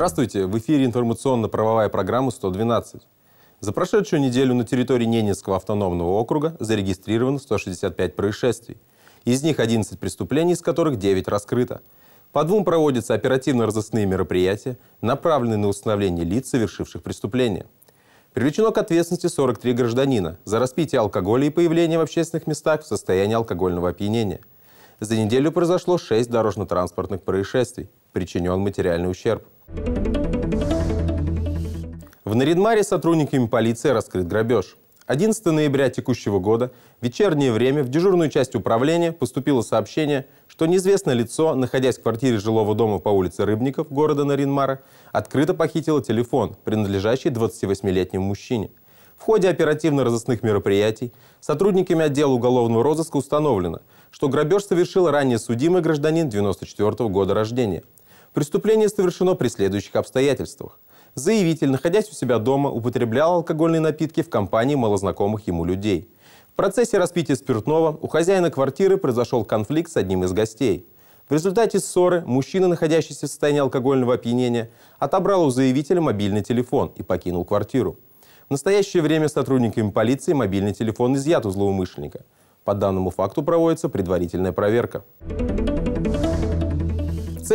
Здравствуйте, в эфире информационно-правовая программа «112». За прошедшую неделю на территории Ненецкого автономного округа зарегистрировано 165 происшествий. Из них 11 преступлений, из которых 9 раскрыто. По двум проводятся оперативно-розыскные мероприятия, направленные на установление лиц, совершивших преступления. Привлечено к ответственности 43 гражданина за распитие алкоголя и появление в общественных местах в состоянии алкогольного опьянения. За неделю произошло 6 дорожно-транспортных происшествий. Причинен материальный ущерб. В Наринмаре сотрудниками полиции раскрыт грабеж. 11 ноября текущего года в вечернее время в дежурную часть управления поступило сообщение, что неизвестное лицо, находясь в квартире жилого дома по улице Рыбников города Наринмара, открыто похитило телефон, принадлежащий 28-летнему мужчине. В ходе оперативно-розыскных мероприятий сотрудниками отдела уголовного розыска установлено, что грабеж совершил ранее судимый гражданин 94 -го года рождения – Преступление совершено при следующих обстоятельствах. Заявитель, находясь у себя дома, употреблял алкогольные напитки в компании малознакомых ему людей. В процессе распития спиртного у хозяина квартиры произошел конфликт с одним из гостей. В результате ссоры мужчина, находящийся в состоянии алкогольного опьянения, отобрал у заявителя мобильный телефон и покинул квартиру. В настоящее время сотрудниками полиции мобильный телефон изъят у злоумышленника. По данному факту проводится предварительная проверка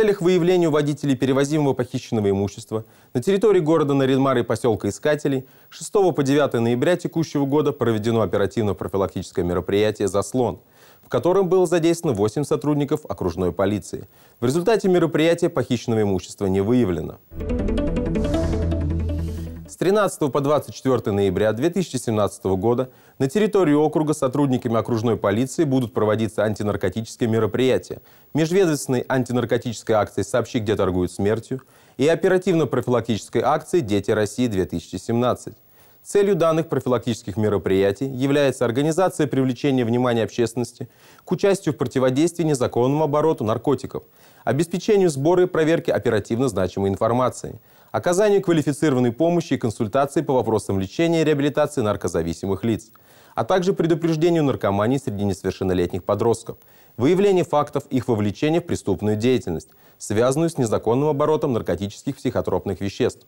целях выявления водителей перевозимого похищенного имущества на территории города Наринмар и поселка Искателей 6 по 9 ноября текущего года проведено оперативно-профилактическое мероприятие «Заслон», в котором было задействовано 8 сотрудников окружной полиции. В результате мероприятия похищенного имущества не выявлено. 13 по 24 ноября 2017 года на территории округа сотрудниками окружной полиции будут проводиться антинаркотические мероприятия, межведомственной антинаркотической акции «Сообщи, где торгуют смертью» и оперативно-профилактической акции «Дети России-2017». Целью данных профилактических мероприятий является организация привлечения внимания общественности к участию в противодействии незаконному обороту наркотиков, обеспечению сбора и проверки оперативно значимой информации – оказанию квалифицированной помощи и консультации по вопросам лечения и реабилитации наркозависимых лиц, а также предупреждению наркомании среди несовершеннолетних подростков, выявлению фактов их вовлечения в преступную деятельность, связанную с незаконным оборотом наркотических психотропных веществ.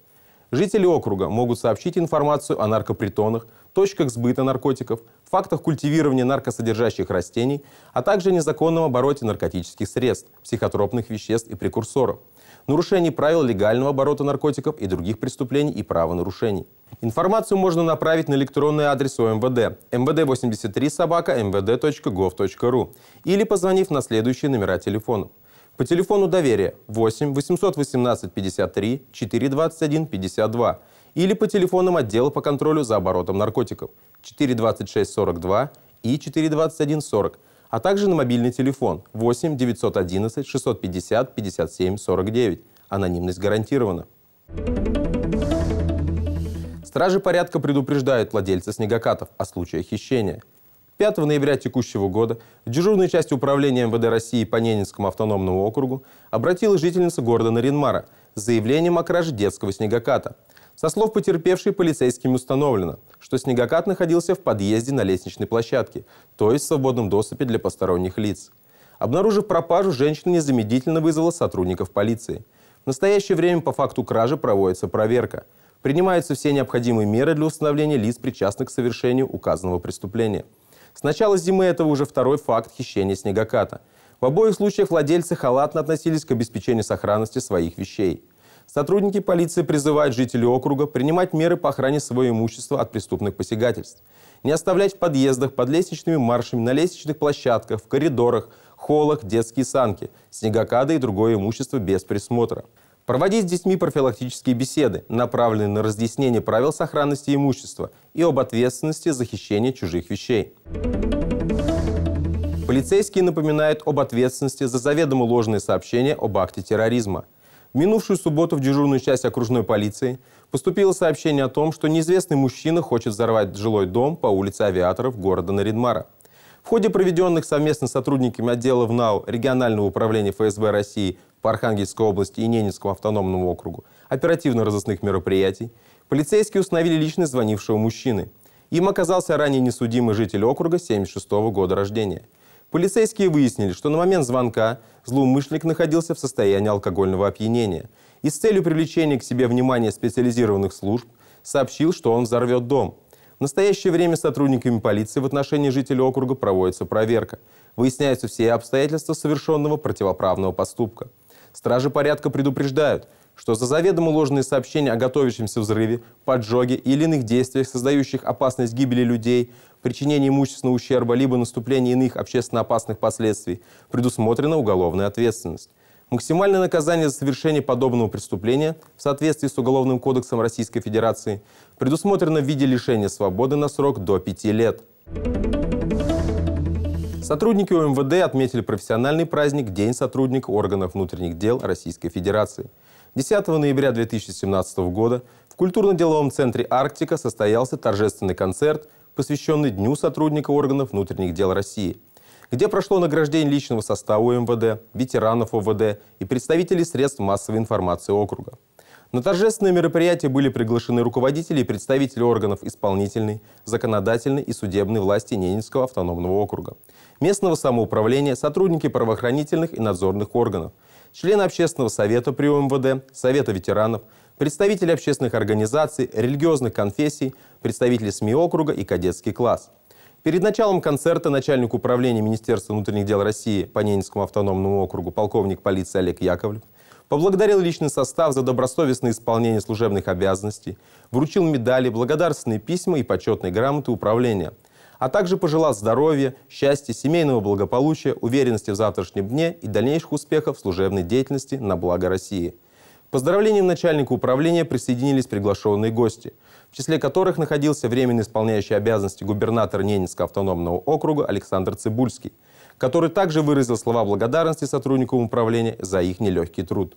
Жители округа могут сообщить информацию о наркопритонах, точках сбыта наркотиков, фактах культивирования наркосодержащих растений, а также незаконном обороте наркотических средств, психотропных веществ и прекурсоров – нарушений правил легального оборота наркотиков и других преступлений и правонарушений. Информацию можно направить на электронный адрес ОМВД мвд 83 собака mvd.gov.ru или позвонив на следующие номера телефонов. По телефону доверия 8 818 53 421 52 или по телефонам отдела по контролю за оборотом наркотиков 426 42 и 421 40 а также на мобильный телефон 8 911 650 57 49. Анонимность гарантирована. Стражи порядка предупреждают владельца снегокатов о случае хищения. 5 ноября текущего года в дежурную часть управления МВД России по Ненецкому автономному округу обратилась жительница города Наринмара с заявлением о краже детского снегоката – со слов потерпевшей полицейским установлено, что снегокат находился в подъезде на лестничной площадке, то есть в свободном доступе для посторонних лиц. Обнаружив пропажу, женщина незамедлительно вызвала сотрудников полиции. В настоящее время по факту кражи проводится проверка. Принимаются все необходимые меры для установления лиц, причастных к совершению указанного преступления. С начала зимы этого уже второй факт хищения снегоката. В обоих случаях владельцы халатно относились к обеспечению сохранности своих вещей. Сотрудники полиции призывают жителей округа принимать меры по охране своего имущества от преступных посягательств. Не оставлять в подъездах, под лестничными маршами, на лестничных площадках, в коридорах, холлах детские санки, снегокады и другое имущество без присмотра. Проводить с детьми профилактические беседы, направленные на разъяснение правил сохранности имущества и об ответственности за хищение чужих вещей. Полицейские напоминают об ответственности за заведомо ложные сообщения об акте терроризма – минувшую субботу в дежурную часть окружной полиции поступило сообщение о том, что неизвестный мужчина хочет взорвать жилой дом по улице авиаторов города Наридмара. В ходе проведенных совместно с сотрудниками отдела ВНАУ регионального управления ФСБ России по Архангельской области и Ненецкому автономному округу оперативно-розыскных мероприятий, полицейские установили личность звонившего мужчины. Им оказался ранее несудимый житель округа 76 -го года рождения – Полицейские выяснили, что на момент звонка злоумышленник находился в состоянии алкогольного опьянения и с целью привлечения к себе внимания специализированных служб сообщил, что он взорвет дом. В настоящее время сотрудниками полиции в отношении жителей округа проводится проверка. Выясняются все обстоятельства совершенного противоправного поступка. Стражи порядка предупреждают, что за заведомо ложные сообщения о готовящемся взрыве, поджоге или иных действиях, создающих опасность гибели людей, причинении имущественного ущерба, либо наступлении иных общественно опасных последствий, предусмотрена уголовная ответственность. Максимальное наказание за совершение подобного преступления в соответствии с Уголовным кодексом Российской Федерации предусмотрено в виде лишения свободы на срок до 5 лет. Сотрудники УМВД отметили профессиональный праздник День сотрудника органов внутренних дел Российской Федерации. 10 ноября 2017 года в культурно-деловом центре «Арктика» состоялся торжественный концерт посвященный Дню сотрудника органов внутренних дел России, где прошло награждение личного состава МВД, ветеранов ОВД и представителей средств массовой информации округа. На торжественное мероприятие были приглашены руководители и представители органов исполнительной, законодательной и судебной власти Ненецкого автономного округа, местного самоуправления, сотрудники правоохранительных и надзорных органов, члены Общественного совета при МВД, Совета ветеранов – представители общественных организаций, религиозных конфессий, представители СМИ округа и кадетский класс. Перед началом концерта начальник управления Министерства внутренних дел России по Ненецкому автономному округу полковник полиции Олег Яковлев поблагодарил личный состав за добросовестное исполнение служебных обязанностей, вручил медали, благодарственные письма и почетные грамоты управления, а также пожелал здоровья, счастья, семейного благополучия, уверенности в завтрашнем дне и дальнейших успехов в служебной деятельности на благо России – поздравлениям начальника управления присоединились приглашенные гости, в числе которых находился временно исполняющий обязанности губернатор Ненецкого автономного округа Александр Цибульский, который также выразил слова благодарности сотрудникам управления за их нелегкий труд.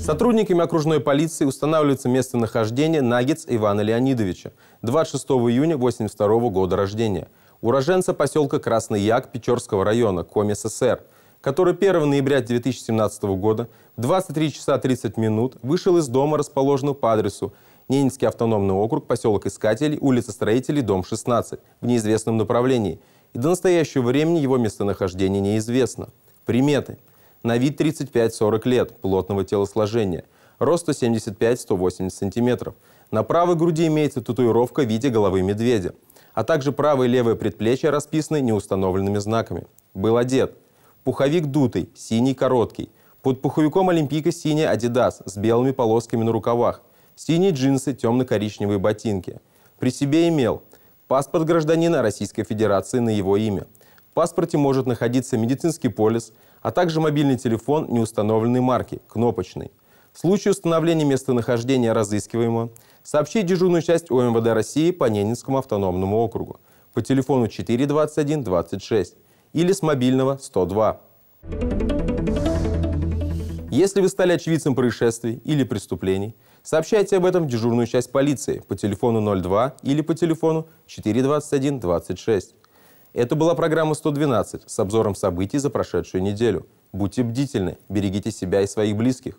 Сотрудниками окружной полиции устанавливается местонахождение Нагиц Ивана Леонидовича, 26 июня 1982 года рождения, уроженца поселка Красный Як Печорского района, Коми ССР который 1 ноября 2017 года в 23 часа 30 минут вышел из дома, расположенного по адресу Ненецкий автономный округ, поселок Искатель, улица Строителей, дом 16, в неизвестном направлении. И до настоящего времени его местонахождение неизвестно. Приметы. На вид 35-40 лет, плотного телосложения. Рост 175-180 см. На правой груди имеется татуировка в виде головы медведя. А также правое и левое предплечье расписаны неустановленными знаками. Был одет – Пуховик дутый, синий короткий. Под пуховиком Олимпийка синяя Adidas с белыми полосками на рукавах. Синие джинсы, темно-коричневые ботинки. При себе имел паспорт гражданина Российской Федерации на его имя. В паспорте может находиться медицинский полис, а также мобильный телефон неустановленной марки, кнопочный. В случае установления местонахождения разыскиваемого сообщить дежурную часть ОМВД России по Ненецкому автономному округу по телефону 421 26 или с мобильного 102. Если вы стали очевидцем происшествий или преступлений, сообщайте об этом в дежурную часть полиции по телефону 02 или по телефону 42126. Это была программа 112 с обзором событий за прошедшую неделю. Будьте бдительны, берегите себя и своих близких.